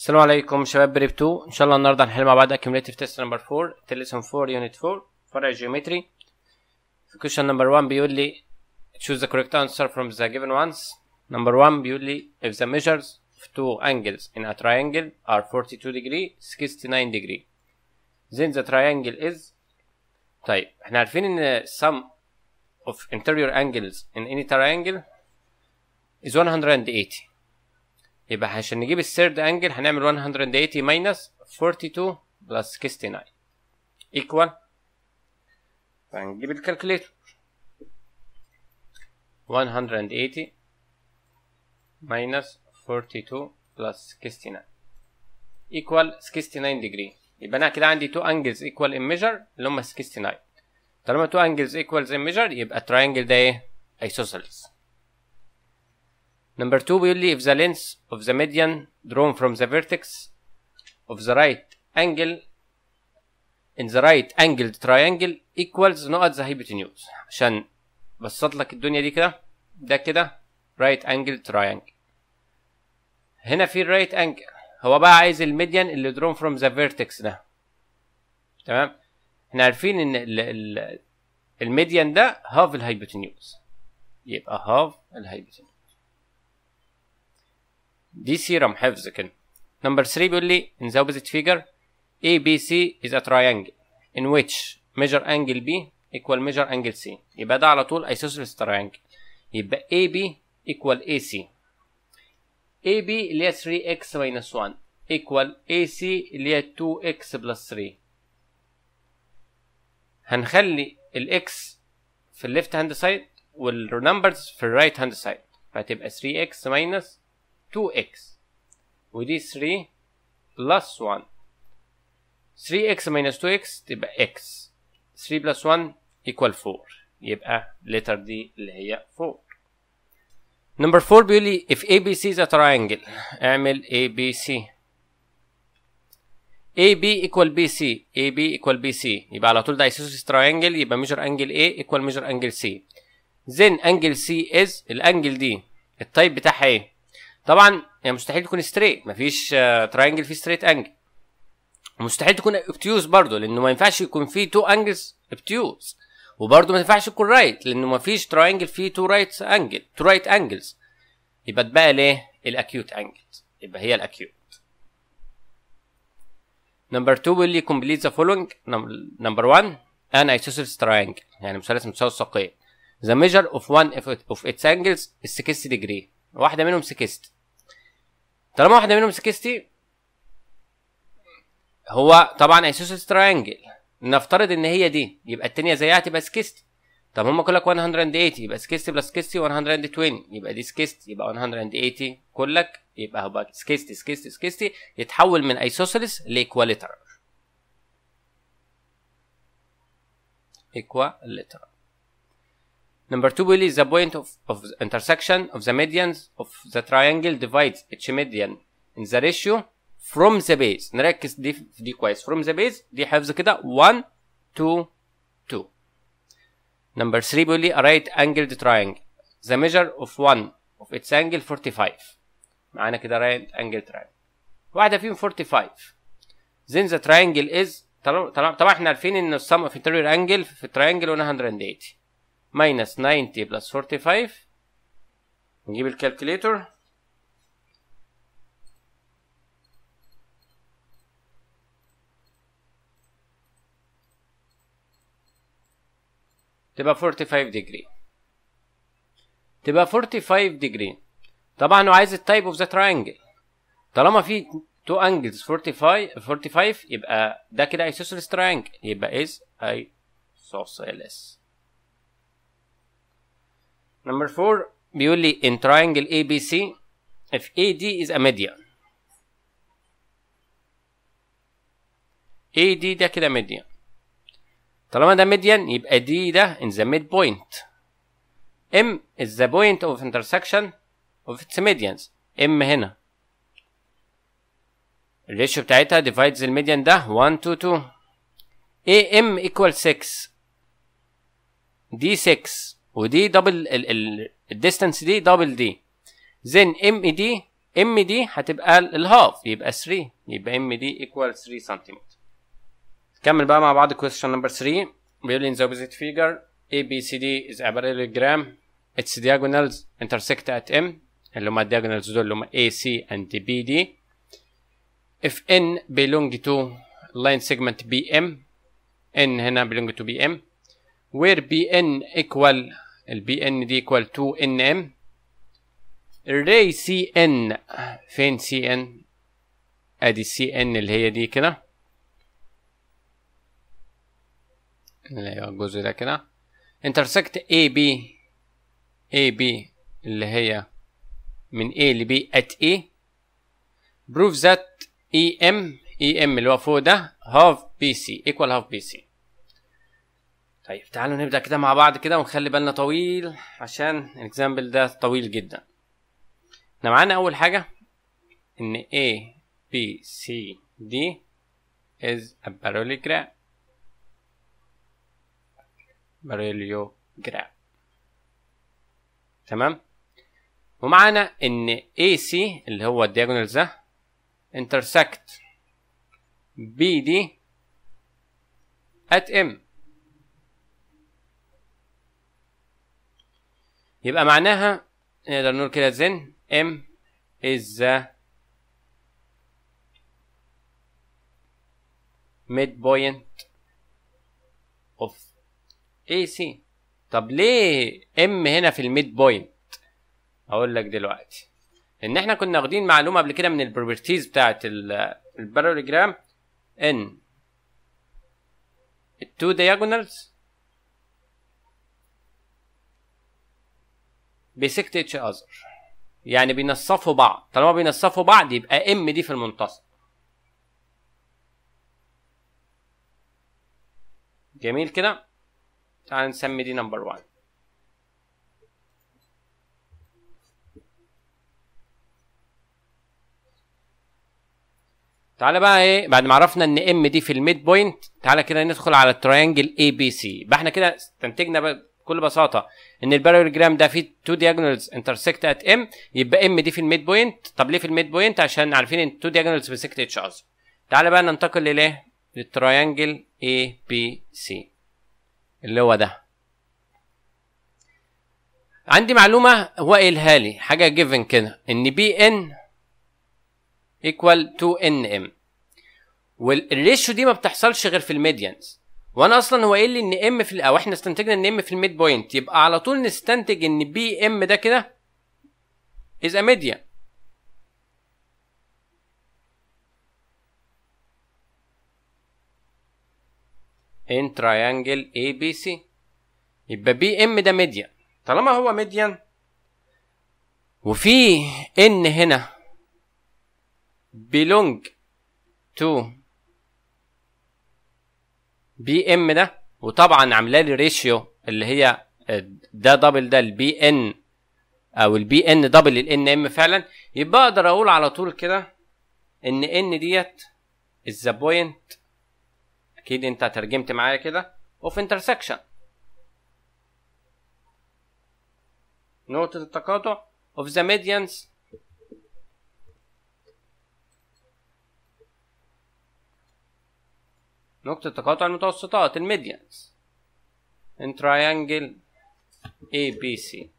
السلام عليكم شباب بريب 2 ان شاء الله النهارده هنحل مع بعض اكيوميليتيف تيست نمبر 4 تيليسون 4 يونت 4 فرع جيومتري في كويشن نمبر 1 بيقول لي choose the correct answer from the given ones نمبر 1 بيقول لي if the measures of two angles in a triangle are 42 degree 69 degree then the triangle is طيب احنا عارفين ان sum of interior angles in any triangle is 180 يبقى عشان نجيب الثيرد انجل هنعمل 180 ماينس 42 بلس 69 ايكوال هنجيب الكالكوليتر 180 ماينس 42 بلس 69 ايكوال 69 ديجري يبقى انا كده عندي 2 انجلز ايكوال ان ميجر اللي هم 69 طالما 2 انجلز equals ان ميجر يبقى التراينجل ده ايه؟ isosceles نمبر 2 بيقول لي if the length of the median drawn from the vertex of the right angle in the right angled triangle equals نقط the hypotenuse عشان بسط لك الدنيا دي كده ده كده right angled triangle هنا في right angle هو بقى عايز الميديان اللي drawn from the vertex ده تمام احنا عارفين ان ال ال الميديان ده هاف الهايبوتنيوز يبقى هاف الهايبوتنيوز دي سيرم حفظ كده نمبر 3 بيقول لي in the opposite figure ABC is a triangle in which measure angle B equal measure angle C يبقى ده على طول isosceles triangle يبقى AB equal AC AB اللي هي 3x minus 1 equal AC اللي هي 2x plus 3 هنخلي الاكس في الليفت هاند سايد والنمبرز في الرايت هاند سايد فتبقى 3x minus 2x ودي 3 بلس 1 3x minus 2x تبقى x 3 بلس 1 equal 4 يبقى letter دي اللي هي 4 نمبر 4 بيقول لي if ABC is a triangle اعمل ABC AB equal BC AB equal BC يبقى على طول ده isosceles triangle يبقى measure angle A equal measure angle C then angle C is الانجل دي التايب بتاعها ايه طبعا هي يعني مستحيل تكون ستريت مفيش تراينجل آه، فيه ستريت انجل مستحيل تكون ابتيوز برضه لانه ما ينفعش يكون فيه تو انجلز ابتيوز وبرضه ما ينفعش تكون رايت لانه ما فيش تراينجل فيه تو رايت انجل تو رايت انجلز يبقى تبقى ليه الاكيوت انجلز يبقى هي الاكيوت نمبر 2 will you complete the following نمبر 1 an isosceles triangle يعني مثلث متساوي الساقين the measure of one of its angles is 60 degree واحده منهم 60 طالما واحده منهم 60 هو طبعا اسوس تراينجل نفترض ان هي دي يبقى التانية زيها تبقى 60 طب هم كلك 180 يبقى 60 بلس 60 120 يبقى دي 60 يبقى 180 كلك يبقى هو 60 60 60 يتحول من ايسوسلس لايكواليترال ايكواليترال Number two will is the point of, of the intersection of the medians of the triangle divides each median in the ratio from the base نركز دي في دي كويس from the base دي حفظ كده 1 2 2 Number 3 بيقول a right angled triangle the measure of one of its angle 45 معانا كده right angled triangle واحدة فيهم 45 then the triangle is طبعا احنا عارفين ان السم اوف interior angle في triangle هنا 180 minus 90 plus 45 نجيب الكالكليتور تبقى 45 degree تبقى 45 degree طبعا هو عايز التايب اوف ذا تراينجل طالما في تو انجلز 45 45 يبقى ده كده isosceles تراينجل يبقى is isosceles number 4 بيقول لي in triangle ABC if AD is a median AD ده كده median طالما ده median يبقى D ده in the midpoint M is the point of intersection of its medians M هنا الريشيو بتاعتها divides the ده 1 to 2 AM equal 6 D 6 ودي دبل distance دي دبل دي زين ام دي ام دي هتبقى الهاف يبقى 3 يبقى ام دي ايكوال 3 سنتيمتر نكمل بقى مع بعض كويستشن نمبر 3 بيقول لي فيجر the opposite figure ABCD is a parallelogram its diagonals intersect at M اللي هما الدياجونالز دول اللي هما AC and اف if N belong to line segment BM N هنا belong to BM where BN ايكوال البي ان دي ايكوال تو ان ام الري سي ان فين سي ان ادي سي ان اللي هي دي كده اللي هي الجزء ده كده انترسكت اي بي اي بي اللي هي من اي لبي ات اي بروف ذات اي ام اي ام اللي هو فوق ده هاف بي سي ايكوال هاف بي سي طيب تعالوا نبدا كده مع بعض كده ونخلي بالنا طويل عشان الاكزامبل ده طويل جدا احنا معانا اول حاجه ان A B C D is a parallelogram baroliogram تمام ومعانا ان AC اللي هو الدياجونال ده intersect BD at M يبقى معناها نقدر نقول كده زن ام از ميد بوينت اوف اي سي طب ليه ام هنا في الميد بوينت اقول لك دلوقتي ان احنا كنا واخدين معلومه قبل كده من البروبرتيز بتاعه الباراليجرام ان التو diagonals بيسكت اتش اذر يعني بينصفوا بعض طالما بينصفوا بعض يبقى ام دي في المنتصف جميل كده تعال نسمي دي نمبر 1 تعالى بقى ايه بعد ما عرفنا ان ام دي في الميد بوينت تعالى كده ندخل على التريانجل اي بي سي يبقى احنا كده استنتجنا بقى بكل بساطه ان البارالوجرام ده فيه تو diagonals انترسكت ات ام يبقى ام دي في الميد بوينت طب ليه في الميد بوينت عشان عارفين ان تو diagonals بيسكت اتش از تعالى بقى ننتقل للايه للتراينجل اي بي سي اللي هو ده عندي معلومه هو قايلها لي حاجه جيفن كده ان بي ان ايكوال تو ان ام والريشيو دي ما بتحصلش غير في الميديانز وانا اصلا هو قايل لي ان ام في او احنا استنتجنا ان ام في الميد بوينت يبقى على طول نستنتج ان بي ام ده كده از ا ميديا ان تريانجل اي بي سي يبقى بي ام ده ميديا طالما هو ميديا وفي ان هنا belong to بي ام ده وطبعا عامله لي ريشيو اللي هي ده دبل ده البي ان او البي ان دبل الان ام فعلا يبقى اقدر اقول على طول كده ان ان ديت از ذا بوينت اكيد انت ترجمت معايا كده اوف انترسكشن نقطة التقاطع of the medians نقطة تقاطع المتوسطات الميديانز اي بي سي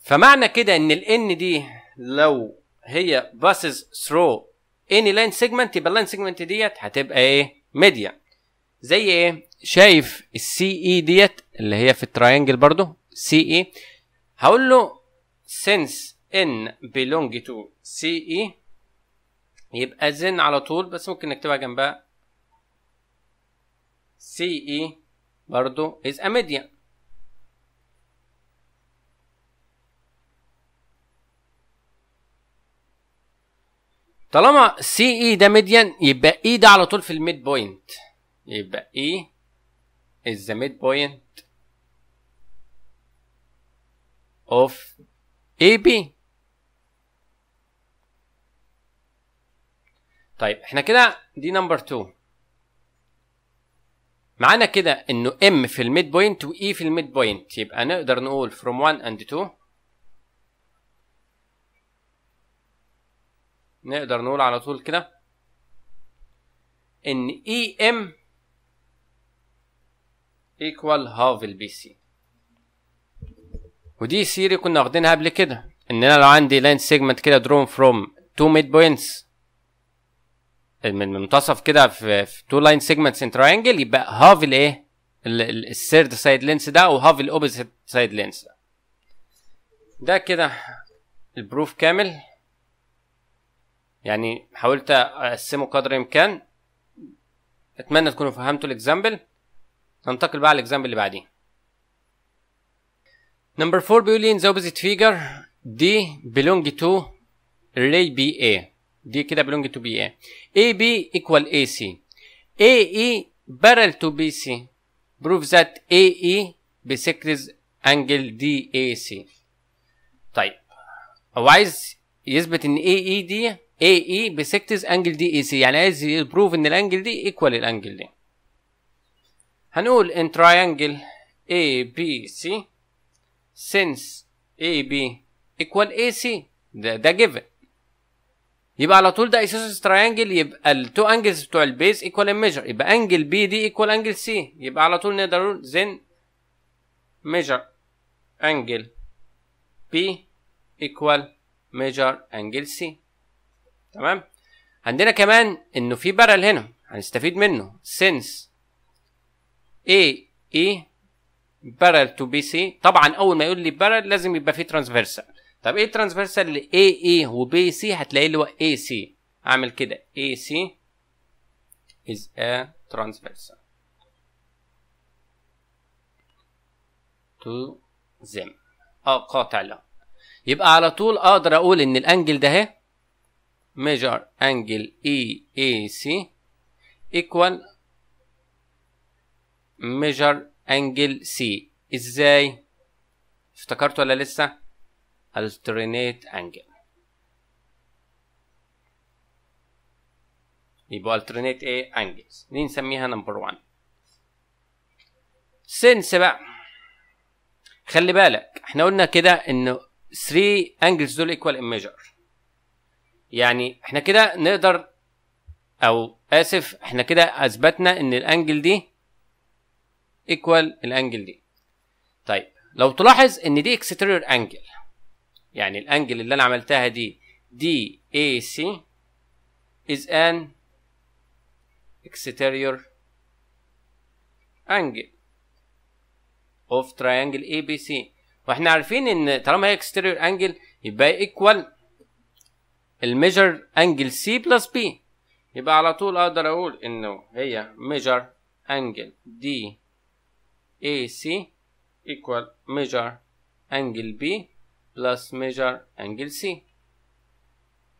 فمعنى كده ان ال ان دي لو هي باسز ثرو اني لاين سيجمنت يبقى اللاين سيجمنت ديت هتبقى ايه؟ ميديا زي ايه؟ شايف السي اي e ديت اللي هي في التراينجل برضو سي اي هقول له سنس ان بيلونج تو سي اي يبقى زن على طول بس ممكن نكتبها جنبها سي اي e برضو از ا ميديان طالما سي اي e ده ميديان يبقى اي e ده على طول في الميد بوينت يبقى اي از ذا ميد بوينت اوف اي بي طيب احنا كده دي نمبر 2 معانا كده انه ام في الميد بوينت واي e في الميد بوينت يبقى نقدر نقول فروم 1 اند 2 نقدر نقول على طول كده ان اي ام ايكوال هاف البي سي ودي سيري كنا واخدينها قبل كده ان انا لو عندي لاين سيجمنت كده درون فروم تو ميد بوينتس من منتصف كده في تو لاين سيجمنتس ان تراينجل يبقى هاف الايه السيرد سايد لينس ده وهاف الاوبوزيت سايد لينس ده ده كده البروف كامل يعني حاولت اقسمه قدر الامكان اتمنى تكونوا فهمتوا الاكزامبل ننتقل بقى على الاكزامبل اللي بعديه نمبر 4 بيقول لي ان ذا اوبزيت فيجر دي بيلونج تو ري بي ايه دي كده بلونج تو بي اي بي ايكوال اي سي اي اي بارل تو بي سي بروف ذات اي اي بسكرز انجل دي اي سي طيب هو عايز يثبت ان اي اي دي اي اي بسكتز انجل دي اي سي يعني عايز يبروف ان الانجل دي ايكوال الانجل دي هنقول ان تريانجل اي بي سي سينس اي بي ايكوال اي سي ده ده جيفن يبقى على طول ده اسيسوس تراينجل يبقى التو انجلز بتوع البيز ايكوال ميجر يبقى انجل بي دي ايكوال انجل سي يبقى على طول نقدر نقول زين ميجر انجل بي ايكوال ميجر انجل سي تمام عندنا كمان انه في بارل هنا هنستفيد منه since اي بارل تو to BC طبعا اول ما يقول لي بارل لازم يبقى في transversal طب ايه الترانسفيرسال ل اي اي وبي سي هتلاقي اللي هو اي سي اعمل كده اي سي is a ترانسفيرسال to them اه قاطع لا يبقى على طول اقدر اقول ان الانجل ده اهي measure اي e EAC equal measure انجل C ازاي افتكرت ولا لسه alternate angle يبقى alternate ايه angles دي نسميها نمبر 1 سنس بقى خلي بالك احنا قلنا كده ان 3 angles دول equal in measure يعني احنا كده نقدر او اسف احنا كده اثبتنا ان الانجل دي equal الانجل دي طيب لو تلاحظ ان دي exterior angle يعني الانجل اللي انا عملتها دي دي اي سي is an exterior angle of triangle ABC واحنا عارفين ان طالما هي exterior angle يبقى equal الميجر angle C plus B يبقى على طول اقدر اقول انه هي measure angle D AC equal measure angle B plus measure angle C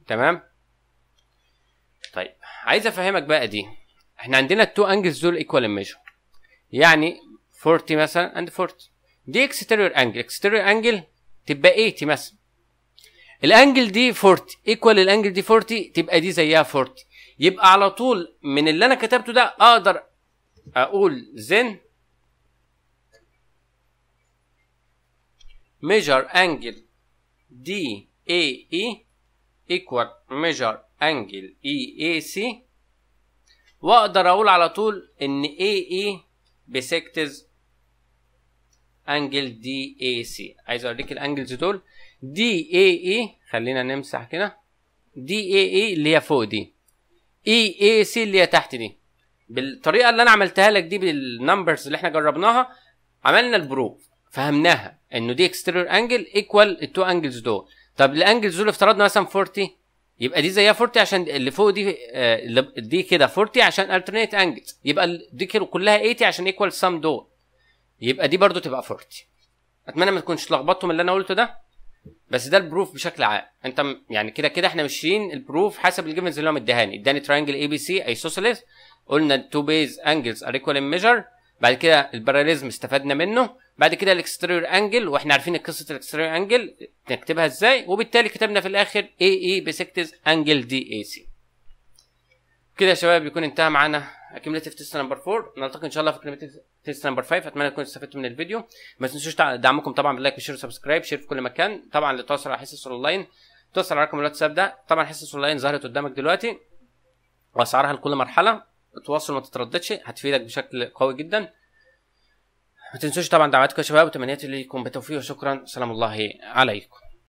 تمام طيب عايز افهمك بقى دي احنا عندنا التو انجلز دول ايكوال ميجر يعني 40 مثلا اند 40 دي اكستيريور انجل اكستيريور انجل تبقى 80 مثلا الانجل دي 40 ايكوال الانجل دي 40 تبقى دي زيها 40 يبقى على طول من اللي انا كتبته ده اقدر اقول زن ميجر انجل دي ميجر e, equal measure angle EAC واقدر اقول على طول ان اي بيسكتز انجل دي اي سي عايز اوريك الانجلز دول دي اي اي خلينا نمسح كده دي اي اي اللي هي فوق دي اي اي سي اللي هي تحت دي بالطريقه اللي انا عملتها لك دي بالنمبرز اللي احنا جربناها عملنا البروف فهمناها انه دي اكستيرير انجل ايكوال التو انجلز دول طب الانجلز دول افترضنا مثلا 40 يبقى دي زيها 40 عشان اللي فوق دي آه، دي كده 40 عشان الترنيت انجلز يبقى دي كلها 80 عشان ايكوال سم دول يبقى دي برضو تبقى 40 اتمنى ما تكونش لخبطتوا من اللي انا قلته ده بس ده البروف بشكل عام انت يعني كده كده احنا ماشيين البروف حسب الجيفنز اللي هو مديهاني اداني ترانجل اي بي سي ايسوسيليس قلنا التو بيز انجلز ار ايكوال ان ميجر بعد كده الباراليزم استفدنا منه بعد كده الاكستريور انجل واحنا عارفين قصه الاكستريور انجل نكتبها ازاي وبالتالي كتبنا في الاخر اي اي بسكتز انجل دي اي سي كده يا شباب يكون انتهى معانا كيميوليتيف تيست نمبر 4 نلتقي ان شاء الله في كيميوليتيف تيست نمبر 5 اتمنى تكونوا استفدتوا من الفيديو ما تنسوش دعمكم طبعا باللايك وشير وسبسكرايب شير في كل مكان طبعا اللي على حصص اونلاين تواصل على رقم الواتساب ده طبعا حصص اونلاين ظهرت قدامك دلوقتي واسعارها لكل مرحله تواصل ما تترددش هتفيدك بشكل قوي جدا ما تنسوش طبعا دعواتكم يا شباب وتمنياتي لكم بالتوفيق وشكرا سلام الله عليكم